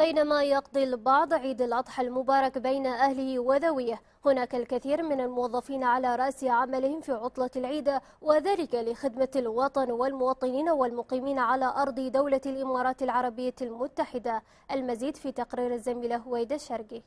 بينما يقضي البعض عيد الأضحى المبارك بين أهله وذويه هناك الكثير من الموظفين على رأس عملهم في عطلة العيد وذلك لخدمة الوطن والمواطنين والمقيمين على أرض دولة الإمارات العربية المتحدة المزيد في تقرير الزميلة هويدا الشرقي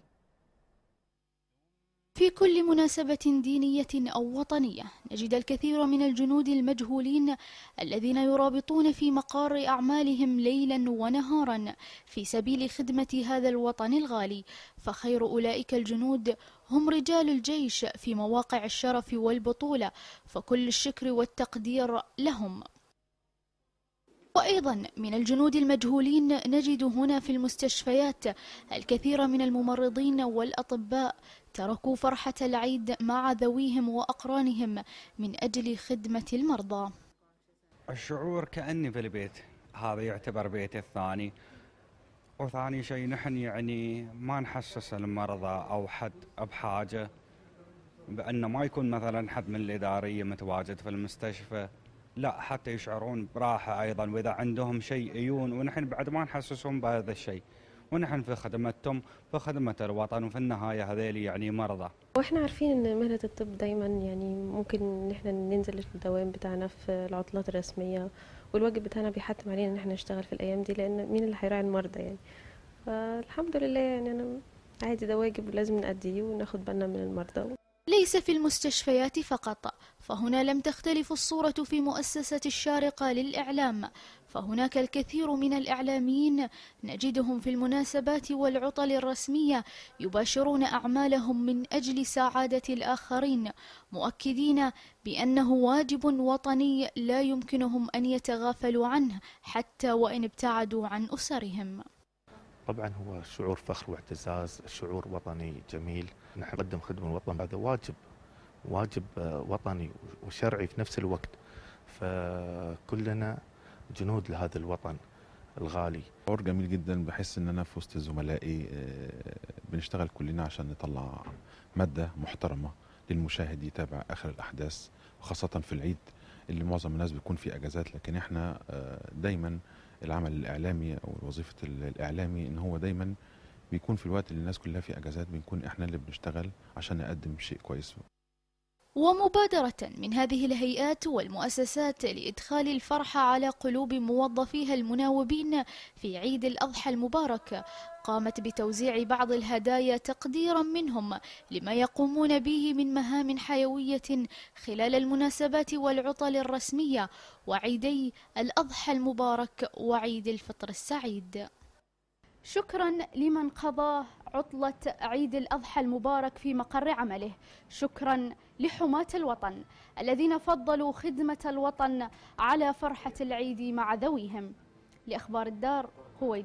في كل مناسبة دينية أو وطنية نجد الكثير من الجنود المجهولين الذين يرابطون في مقار أعمالهم ليلا ونهارا في سبيل خدمة هذا الوطن الغالي فخير أولئك الجنود هم رجال الجيش في مواقع الشرف والبطولة فكل الشكر والتقدير لهم وأيضا من الجنود المجهولين نجد هنا في المستشفيات الكثير من الممرضين والأطباء تركوا فرحة العيد مع ذويهم وأقرانهم من أجل خدمة المرضى الشعور كأني في البيت هذا يعتبر بيتي الثاني وثاني شيء نحن يعني ما نحسس المرضى أو حد بحاجة بأنه ما يكون مثلا حد من الإدارية متواجد في المستشفى لا حتى يشعرون براحة أيضا وإذا عندهم شيء يون ونحن بعد ما نحسسهم بهذا الشيء ونحن في خدمتهم في خدمة الوطن وفي النهاية هذيلي يعني مرضى واحنا عارفين ان مهنة الطب دايما يعني ممكن ان احنا ننزل الدوام بتاعنا في العطلات الرسمية والواجب بتاعنا بيحتم علينا ان احنا نشتغل في الايام دي لان مين اللي هيراعي المرضى يعني فالحمد لله يعني انا عادي ده واجب لازم نأديه وناخد بالنا من المرضى ليس في المستشفيات فقط فهنا لم تختلف الصورة في مؤسسة الشارقة للإعلام فهناك الكثير من الإعلاميين نجدهم في المناسبات والعطل الرسمية يباشرون أعمالهم من أجل سعادة الآخرين مؤكدين بأنه واجب وطني لا يمكنهم أن يتغافلوا عنه حتى وإن ابتعدوا عن أسرهم طبعا هو شعور فخر واعتزاز شعور وطني جميل نحن نقدم خدمة الوطن هذا واجب واجب آه، وطني وشرعي في نفس الوقت فكلنا جنود لهذا الوطن الغالي شعور جميل جدا بحس ان انا في وسط زملائي آه، بنشتغل كلنا عشان نطلع ماده محترمه للمشاهد يتابع اخر الاحداث وخاصه في العيد اللي معظم الناس بيكون في اجازات لكن احنا آه، دايما العمل الاعلامي او وظيفه الاعلامي ان هو دايما بيكون في الوقت اللي الناس كلها في اجازات بنكون احنا اللي بنشتغل عشان نقدم شيء كويس ومبادرة من هذه الهيئات والمؤسسات لإدخال الفرحة على قلوب موظفيها المناوبين في عيد الأضحى المبارك قامت بتوزيع بعض الهدايا تقديرا منهم لما يقومون به من مهام حيوية خلال المناسبات والعطل الرسمية وعيدي الأضحى المبارك وعيد الفطر السعيد شكرا لمن قضى عطلة عيد الأضحى المبارك في مقر عمله شكرا لحماة الوطن الذين فضلوا خدمة الوطن على فرحة العيد مع ذويهم لأخبار الدار هو